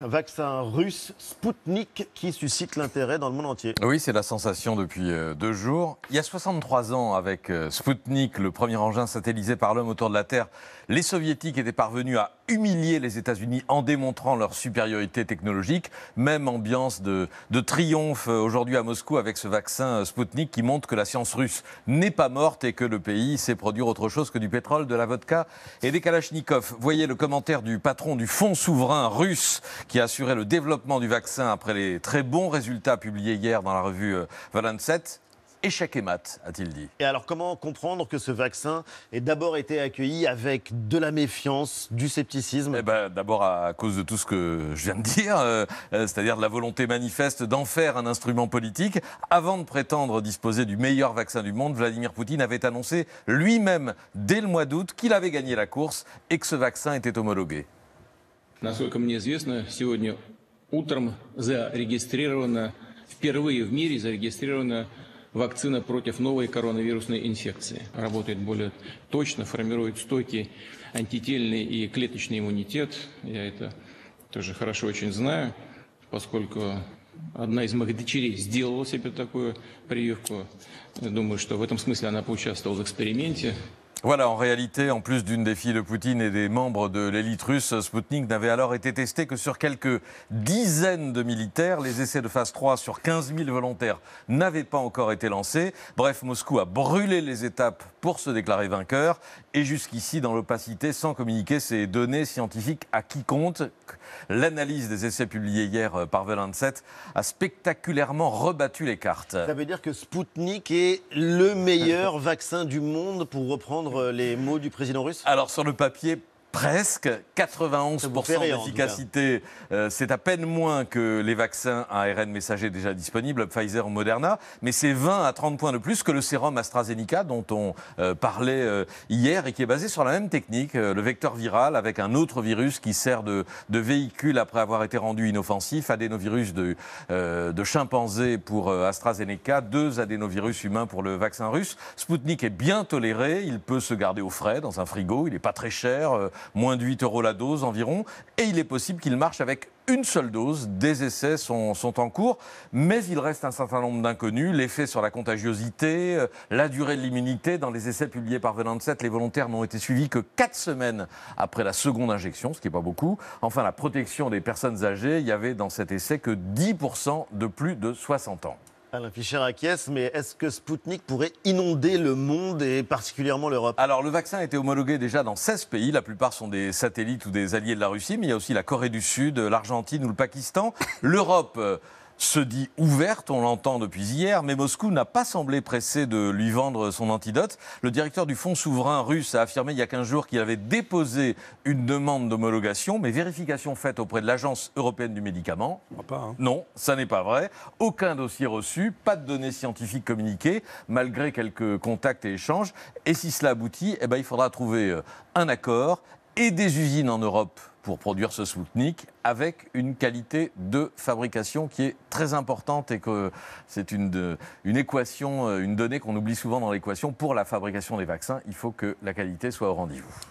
Un vaccin russe Sputnik qui suscite l'intérêt dans le monde entier. Oui, c'est la sensation depuis euh, deux jours. Il y a 63 ans, avec euh, Sputnik, le premier engin satellisé par l'homme autour de la Terre, les soviétiques étaient parvenus à humilier les États-Unis en démontrant leur supériorité technologique. Même ambiance de, triomphe euh, aujourd'hui à Moscou avec ce vaccin euh, Sputnik qui montre que la science russe n'est pas morte et que le pays sait produire autre chose que du pétrole, de la vodka et des kalachnikovs. Voyez le commentaire du patron du Fonds souverain russe qui assurait le développement du vaccin après les très bons résultats publiés hier dans la revue euh, Valence échec et mat, a-t-il dit. Et alors comment comprendre que ce vaccin ait d'abord été accueilli avec de la méfiance, du scepticisme eh ben, D'abord à cause de tout ce que je viens de dire, euh, euh, c'est-à-dire de la volonté manifeste d'en faire un instrument politique. Avant de prétendre disposer du meilleur vaccin du monde, Vladimir Poutine avait annoncé lui-même dès le mois d'août qu'il avait gagné la course et que ce vaccin était homologué. утром впервые в мире вакцина против новой коронавирусной инфекции. Работает более точно, формирует стойкий антительный и клеточный иммунитет. Я это тоже хорошо очень знаю, поскольку одна из моих дочерей сделала себе такую прививку. Думаю, что в этом смысле она поучаствовала в эксперименте. Voilà, en réalité, en plus d'une défi de Poutine et des membres de l'élite russe, Sputnik n'avait alors été testé que sur quelques dizaines de militaires. Les essais de phase 3 sur 15 000 volontaires n'avaient pas encore été lancés. Bref, Moscou a brûlé les étapes pour se déclarer vainqueur et jusqu'ici dans l'opacité sans communiquer ses données scientifiques à qui compte L'analyse des essais publiés hier euh, par The a spectaculairement rebattu les cartes. Ça veut dire que Spoutnik est le meilleur vaccin du monde, pour reprendre euh, les mots du président russe Alors sur le papier, presque 91% d'efficacité. Euh, c'est à peine moins que les vaccins à ARN messager déjà disponibles, Pfizer ou Moderna, mais c'est 20 à 30 points de plus que le sérum AstraZeneca dont on euh, parlait euh, hier et qui est basé sur la même technique, le vecteur viral avec un autre virus qui sert de, de véhicule après avoir été rendu inoffensif, adénovirus de, de chimpanzé pour AstraZeneca, deux adénovirus humains pour le vaccin russe. Sputnik est bien toléré, il peut se garder au frais dans un frigo, il n'est pas très cher moins de 8 euros la dose environ, et il est possible qu'il marche avec une seule dose. Des essais sont, en cours, mais il reste un certain nombre d'inconnus. L'effet sur la contagiosité, euh, la durée de l'immunité. Dans les essais publiés par v 7 les volontaires n'ont été suivis que 4 semaines après la seconde injection, ce qui n'est pas beaucoup. Enfin, la protection des personnes âgées, il y avait dans cet essai que 10% de plus de 60 ans. Alain Fischer acquiesce, mais est-ce que Sputnik pourrait inonder le monde et particulièrement l'Europe Alors, le vaccin a été homologué déjà dans 16 pays. La plupart sont des satellites ou des alliés de la Russie, mais il y a aussi la Corée du Sud, l'Argentine ou le Pakistan. L'Europe. Euh, se dit ouverte, on l'entend depuis hier, mais Moscou n'a pas semblé pressé de lui vendre son antidote. Le directeur du Fonds souverain russe a affirmé il y a 15 jours qu'il avait déposé une demande d'homologation, mais vérification faite auprès de l'Agence européenne du médicament. Ah, hein. Non, ça n'est pas vrai. Aucun dossier reçu, pas de données scientifiques communiquées, malgré quelques contacts et échanges. Et si cela aboutit, eh ben, il faudra trouver euh, un accord et des usines en Europe pour produire ce Sputnik, avec une qualité de fabrication qui est très importante et que c'est une, une équation, euh, une donnée qu'on oublie souvent dans l'équation. Pour la fabrication des vaccins, il faut que la qualité soit au rendez-vous.